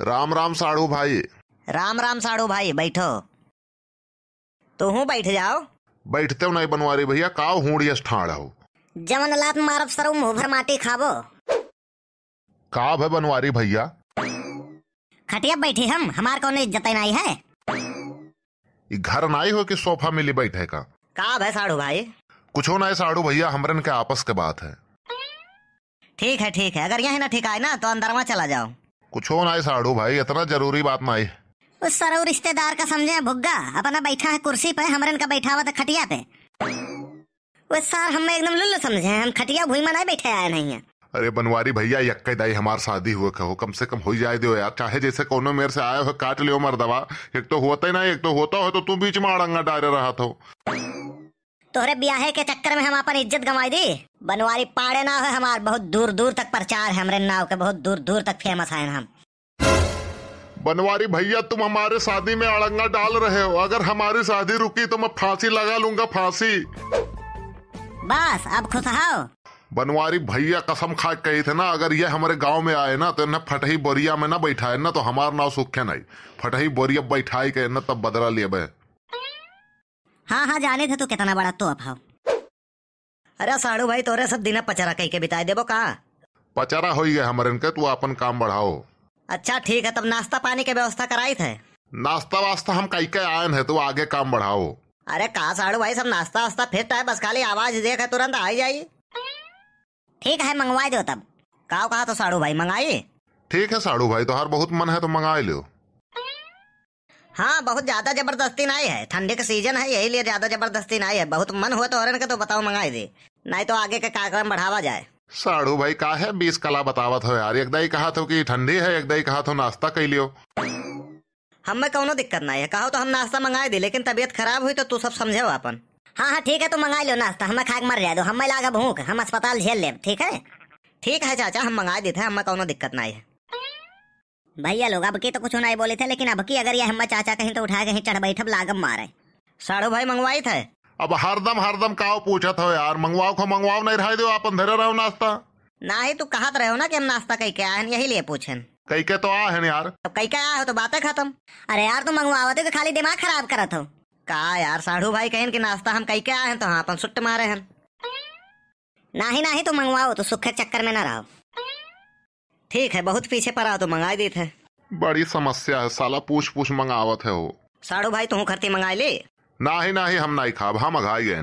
राम राम साढ़ू भाई राम राम साढ़ू भाई बैठो तो हूँ बैठ जाओ बैठते हो नहीं बनवारी भैया का हूँ हो जमन लात मारब सरो माटी खाबो का है बनवारी भैया खटिया बैठे हम हमार कौन इज्जत नहीं है घर नाई हो कि सोफा मिली बैठे का का है साढ़ू भाई कुछ ना है साढ़ू भैया हमरन के आपस के बात है ठीक है ठीक है अगर यहाँ ना ठीक आए ना तो अंदरवा चला जाओ कुछ हो ना है साड़ू भाई इतना जरूरी बात ना आई उस सरऊ रिश्तेदार का समझे भुग्गा अपना बैठा है कुर्सी पे हमारे इनका बैठा हुआ था तो खटिया पे वो सर हम एकदम लुल्लू समझे हम खटिया भूई मना बैठे आए नहीं है अरे बनवारी भैया यक्के दाई हमार शादी हुए कहो कम से कम हो जाए दो यार चाहे जैसे कोनो मेरे से आए हो काट लियो मर दवा एक तो होता ही ना एक तो होता हो तो तू बीच में अड़ंगा डाले रहा था तो। तोरे ब्याह के चक्कर में हम अपन इज्जत गंवा दी बनवारी पाड़े नाव है हमार बहुत दूर दूर तक प्रचार है हमारे नाव के बहुत दूर दूर तक फेमस है हम बनवारी भैया तुम हमारे शादी में अड़ंगा डाल रहे हो अगर हमारी शादी रुकी तो मैं फांसी लगा लूंगा फांसी बस अब खुश हो बनवारी भैया कसम खा कही थे ना अगर ये हमारे गांव में आए ना तो इन्हें फटही बोरिया में ना बैठाए ना तो हमारा नाव सुखे नहीं फटही बोरिया बैठाई के ना तब बदला लिए हाँ हाँ जाने थे तो कितना बड़ा तो अभाव अरे साड़ू भाई तोरे सब दिन पचरा कह के बिताए देबो का पचरा हो गए हमारे इनके तू अपन काम बढ़ाओ अच्छा ठीक है तब नाश्ता पानी के व्यवस्था कराई थे नाश्ता वास्ता हम कई के आयन है तू आगे काम बढ़ाओ अरे कहा साड़ू भाई सब नाश्ता वास्ता फिर तो है बस खाली आवाज देख है तुरंत आई जाये ठीक है मंगवा दो तब कहा तो साड़ू भाई मंगाई ठीक है साड़ू भाई तो हर बहुत मन है तो मंगा लो हाँ बहुत ज्यादा जबरदस्ती नहीं है ठंडी का सीजन है यही लिए ज्यादा जबरदस्ती नहीं है बहुत मन हुआ तो और तो बताओ मंगाई दे नहीं तो आगे का कार्यक्रम बढ़ावा जाए साढ़ू भाई का है बीस कला बतावत हो यार एकदा ही कहा था कि ठंडी है एकदा ही कहा था नाश्ता कर लियो हमें कोनो दिक्कत नहीं है कहो तो हम नाश्ता मंगाए दे लेकिन तबीयत खराब हुई तो तू सब समझे अपन हाँ हाँ ठीक है तो मंगा लो नाश्ता हमें खाक मर जाए दो हमें लागे भूख हम अस्पताल झेल ले ठीक है ठीक है चाचा हम मंगा देते हैं हमें कोनो दिक्कत नहीं है भैया लोग अब की तो कुछ नहीं बोले थे लेकिन अब की अगर ये हम चाचा कहीं तो उठा कहीं चढ़ बैठ लागम मारे साड़ू भाई मंगवाई थे अब हरदम हरदम का पूछत हो यार मंगवाओ को मंगवाओ नहीं रह दो आप अंधेरे रहो नाश्ता ना ही तू कहा रहे हो ना कि हम नाश्ता कहीं के आए यही लिए पूछे कई के तो आ है यार तो कई के आए हो तो बात है खत्म अरे यार तुम मंगवाओते तो खाली दिमाग खराब करत हो कहा यार साढ़ू भाई कहें कि नाश्ता हम कई के आए हैं तो हाँ अपन सुट मारे हैं ना ही ना ही तुम मंगवाओ तो सुख के चक्कर में ना रहो ठीक है बहुत पीछे पड़ा तो मंगाई देते है बड़ी समस्या है साला पूछ पूछ मंगावत है वो साड़ू भाई तुम खरती मंगाए ले ना ही ना ही हम नहीं खाब हम अघाई गए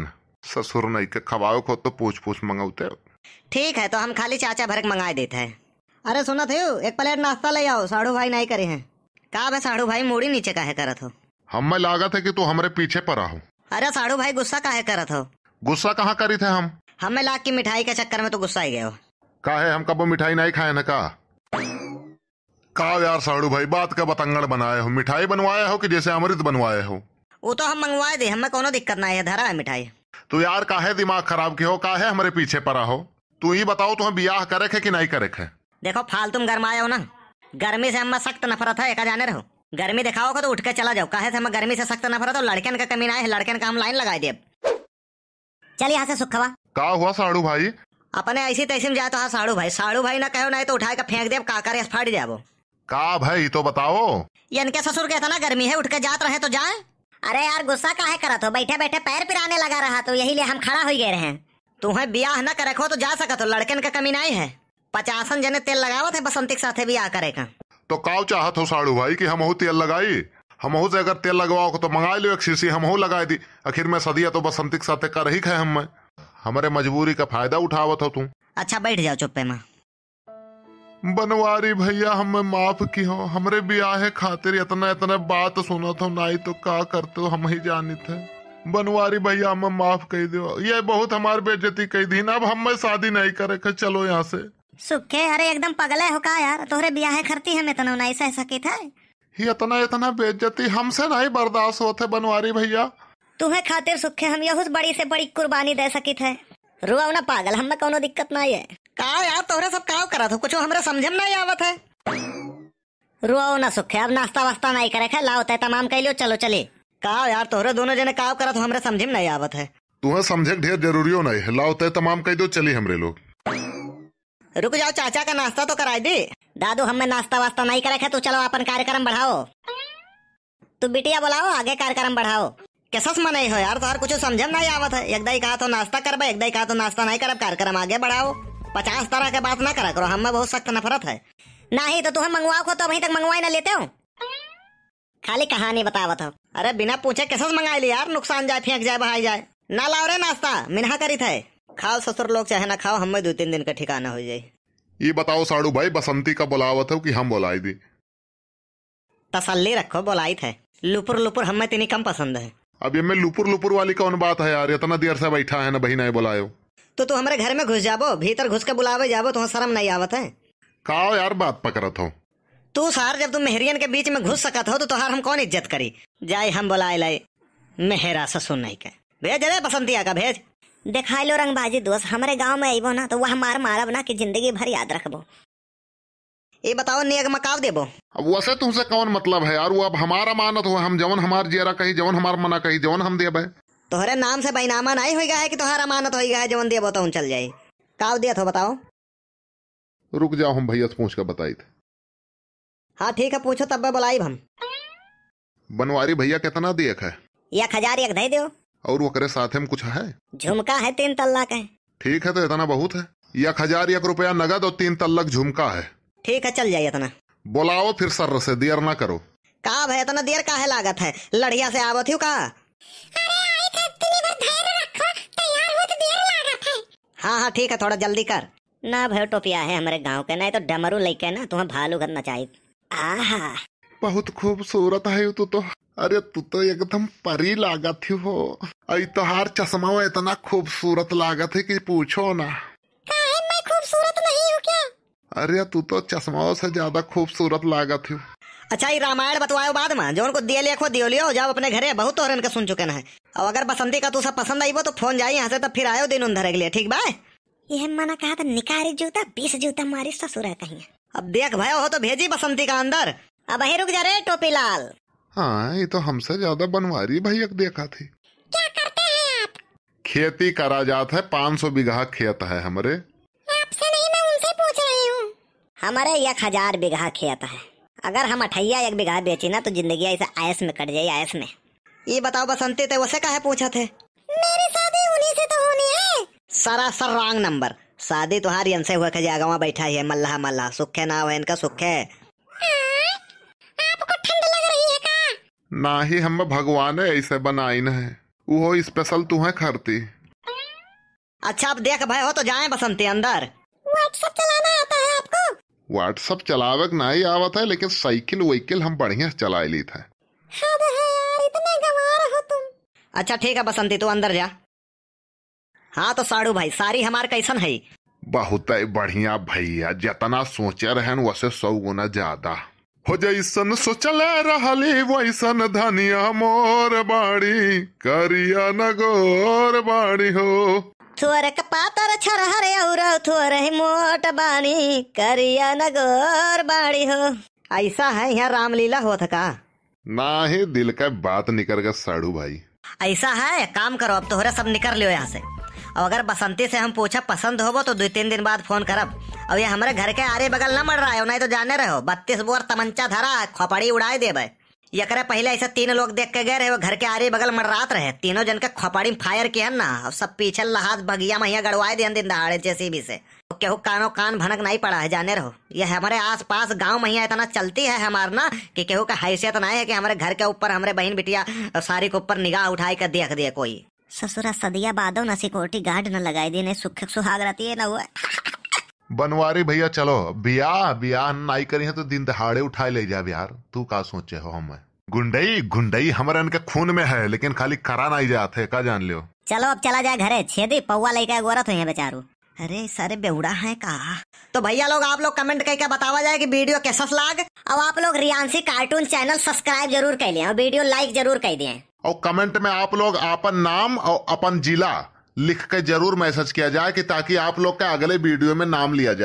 ससुर नहीं के खबाओ को तो पूछ पूछ मंगौते ठीक है तो हम खाली चाचा भरक मंगाए देते हैं अरे सुना थे एक प्लेट नाश्ता ले आओ साढ़ू भाई नहीं करे हैं कहा भाई साढ़ू भाई मोड़ी नीचे काहे करत हो हम लागत था कि तू हमारे पीछे पड़ा हो अरे साढ़ू भाई गुस्सा काहे करत हो गुस्सा कहाँ करी थे हम हमें लाग की मिठाई के चक्कर में तो गुस्सा ही गया हो का है हम कबो मिठाई नहीं खाए ना का का यार साड़ू भाई बात का बतंगड़ बनाए हो मिठाई बनवाए हो कि जैसे अमृत बनवाए हो वो तो हम मंगवाए दे हमें कोनो दिक्कत ना है धरा है मिठाई तू तो यार काहे दिमाग खराब के हो काहे हमारे पीछे पड़ा हो तू ही बताओ तुम्हें ब्याह करे है कि नहीं करे है देखो फाल तुम गर्माए हो ना गर्मी से हमें सख्त नफरत है एक जाने रहो गर्मी दिखाओ तो उठ के चला जाओ काहे से हमें गर्मी से सख्त नफरत हो लड़कन का कमी ना है लड़कन का हम लाइन लगा दे चलिए यहाँ से सुखवा का हुआ साड़ू भाई अपने ऐसी तैसे में जाए तो हाँ साड़ू भाई साड़ू भाई ना कहो नहीं तो उठा के फेंक दे का करे फट जाबो का भाई तो बताओ इनके ससुर के इतना गर्मी है उठ के जात रहे तो जाए अरे यार गुस्सा काहे करा तो बैठे बैठे पैर पिराने लगा रहा तो यही लिए हम खड़ा हो गए रहे तुम्हें ब्याह न कर रखो तो जा सका तो लड़के का कमी नहीं है पचासन जने तेल लगावत थे बसंती के साथ ब्याह करे का तो काव चाहत हो साड़ू भाई की हम तेल लगाई हम से अगर तेल लगवाओ तो मंगा लो एक शीशी हम लगा दी आखिर में सदिया तो बसंती के साथ कर ही खे हम मैं हमारे मजबूरी का फायदा उठावत हो तू अच्छा बैठ जाओ चुप्पे में बनवारी भैया हमें माफ की हो ब्याह है खातिर इतना इतना बात था ना ही तो का करते हो हम ही जानी थे बनवारी भैया हमें माफ कर दो ये बहुत हमारे बेजती कही दी ना अब हमें शादी नहीं करे चलो यहाँ से सुखे अरे एकदम पगले हो का यार तोहरे ब्याहे खरती हम इतना नहीं सह सकी थे इतना इतना बेजती हमसे नहीं बर्दाश्त होते बनवारी भैया तुम्हें खातिर सुखे हम यहूस बड़ी से बड़ी कुर्बानी दे सकित है रुआ ना पागल हमें कोनो दिक्कत ना है का यार तोहरे सब का करा था कुछ हमारे समझ में नहीं आवत है रुआ ना सुखे अब नाश्ता वास्ता नहीं करे है लाओ तय तमाम कह लियो चलो चले का यार तोहरे दोनों जने का करा था हमारे समझ में नहीं आवत है तुम्हें समझे ढेर जरूरी हो नहीं लाओ तय तमाम कह दो चले हमरे लोग रुक जाओ चाचा का नाश्ता तो करा दी दादू हमें नाश्ता वास्ता नहीं करे तू चलो अपन कार्यक्रम बढ़ाओ तू बिटिया बुलाओ आगे कार्यक्रम बढ़ाओ कैसा मनाई हो यार तोहर कुछ समझ नहीं आवत है एकदा कहा तो नाश्ता करबे एकदा कहा तो नाश्ता नहीं करब कार्यक्रम आगे बढ़ाओ पचास तरह के बात ना करा करो हमें बहुत सख्त नफरत है नहीं तो तुम मंगवाओ को तो अभी तक मंगवाई ना लेते हो खाली कहानी बतावत हो अरे बिना पूछे कैसे मंगा ले यार नुकसान जाए फेंक जाए बहाई जाए ना लाओ रे नाश्ता मिना करी थे खाओ ससुर लोग चाहे ना खाओ हमें दो तीन दिन का ठिकाना हो जाए ये बताओ साड़ू भाई बसंती का बुलावत हो कि हम बुलाई दी तसल्ली रखो बुलाई थे लुपुर लुपुर हमें तीन कम पसंद है अब ये में लुपुर लुपुर वाली कौन बात है यार इतना देर से बैठा है ना बहिना बुलायो तो तू हमारे घर में घुस जाबो भीतर घुस के बुलावे जाबो तो शर्म नहीं आवत है का यार बात पकड़त हो तू तो सार जब तुम मेहरियन के बीच में घुस सकत हो तो तोहार हम कौन इज्जत करी जाए हम बुलाए लाए मेहरा ससुर नहीं के भेज रे बसंतिया का भेज देखा लो रंगबाजी दोस्त हमारे गांव में आईबो ना तो वह मार मारब ना कि जिंदगी भर याद रखबो ये बताओ नेक मकाव देबो अब वैसे तुमसे कौन मतलब है यार वो अब हमारा मानत हो हम जवन हमार जेरा कही जवन हमार मना कही जवन हम देब है तोहरे नाम से बैनामा नहीं होएगा है कि तोहरा मानत होएगा है जवन देबो तो हम चल जाए काव देत हो बताओ रुक जाओ हम भैया से पूछ के बताई थे हाँ ठीक है पूछो तब बुलाई हम बनवारी भैया कितना दिए है एक हजार एक दे दो और वो करे साथ में कुछ है झुमका है तीन तल्ला का ठीक है तो इतना बहुत है एक हजार एक रुपया नगद और तीन तल्लक झुमका है ठीक है चल जाइए इतना बुलाओ फिर सर से देर ना करो का भाई इतना देर काहे लागत है लड़िया से आवत हूँ का हाँ हाँ ठीक है थोड़ा जल्दी कर ना भाई टोपिया है हमारे गांव के ना तो डमरू लेके ना तुम्हें भालू करना चाहिए आहा बहुत खूबसूरत है तू तो अरे तू तो एकदम परी लागत ही हो अरे तो हार चश्मा इतना खूबसूरत लागत है कि पूछो ना मैं खूबसूरत अरे तू तो चश्मा से ज्यादा खूबसूरत लागत है अच्छा ये रामायण बतवायो बाद में जो उनको दिए लिखो दियो लियो जब अपने घरे बहुत और इनके सुन चुके हैं और अगर बसंती का तू सब पसंद आई वो तो फोन जाए यहाँ से तब तो फिर आयो दिन उन के लिए ठीक बाय ये मना कहा था निकारी जूता बीस जूता मारी ससुर है कहीं अब देख भाई हो तो भेजी बसंती का अंदर अब रुक जा रहे टोपी लाल हाँ ये तो हमसे ज्यादा बनवारी भैया देखा थी क्या करते हैं आप खेती करा जाता है पाँच सौ बीघा खेत है हमारे हमारे एक हजार बीघा खेत है अगर हम अठैया एक बीघा बेची ना तो जिंदगी ऐसे आयस में कट जाए आयस में ये बताओ बसंती थे तो उसे कहे पूछा थे मेरी शादी उन्हीं से तो होनी है सर रॉन्ग नंबर शादी तुहार तो से हुआ गवा बैठा ही है मल्लाह मल्लाह सुखे ना है इनका हाँ? सुखे है ना ही हम भगवान ऐसे बनाई है वो स्पेशल तू है खरती अच्छा अब देख भाई हो तो जाए बसंती अंदर व्हाट्सएप चलाना आता व्हाट्सअप चलावक ही आवा था लेकिन साइकिल वहीकिल हम बढ़िया चला ली था हाँ अच्छा ठीक है बसंती तू अंदर जा हाँ तो साड़ू भाई सारी हमार कैसन है बहुत बढ़िया भैया जितना सोचे रहन वैसे सौ गुना ज्यादा हो जैसन सोचल रहली वैसन धनिया मोर बाड़ी करिया नगोर बाड़ी हो थोर का पातर छरहरे और थोर ही मोट बानी करिया नगर बाड़ी हो ऐसा है यहाँ रामलीला होता का ना ही दिल का बात निकल गया साड़ू भाई ऐसा है काम करो अब तोहरा सब निकल लियो यहाँ से और अगर बसंती से हम पूछा पसंद वो तो दो तीन दिन बाद फोन करब और ये हमारे घर के आरे बगल न मर रहा है नहीं तो जाने रहो बत्तीस बोर तमंचा धरा खोपड़ी उड़ाए दे भाई यकरा पहले ऐसा तीन लोग देख के गए रहे वो घर के आरे बगल मर्रात रहे तीनों जन के खोपड़ी में फायर किया ना और सब पीछे लहाज बगिया महिया गड़वाए दिन दिन दहाड़े भी से तो केहू कानो कान भनक नहीं पड़ा है जाने रहो यह हमारे आस पास गाँव महिया इतना चलती है हमार ना कि केहू का हैसियत ना है कि हमारे घर के ऊपर हमारे बहन बिटिया सारी के ऊपर निगाह उठाई कर देख दिए कोई ससुरा सदिया बादो ना सिक्योरिटी गार्ड न लगाई दी नहीं सुख सुहाग रहती है ना वो बनवारी भैया चलो ब्याह ब्याह नाई करी है तो दिन दहाड़े उठाए ले जा यार तू का सोचे हो हम गुंडई गुंडई हमारे इनके खून में है लेकिन खाली करा नहीं जाते का जान लियो चलो अब चला जाए घरे छेदी पौवा लेके गोरत तो हुई है बेचारू अरे सारे बेहुड़ा है का तो भैया लोग आप लोग कमेंट करके बतावा जाए कि वीडियो कैसा लाग अब आप लोग रियांसी कार्टून चैनल सब्सक्राइब जरूर कर लिया और वीडियो लाइक जरूर कर दिए और कमेंट में आप लोग अपन नाम और अपन जिला लिख के जरूर मैसेज किया जाए कि ताकि आप लोग का अगले वीडियो में नाम लिया जाए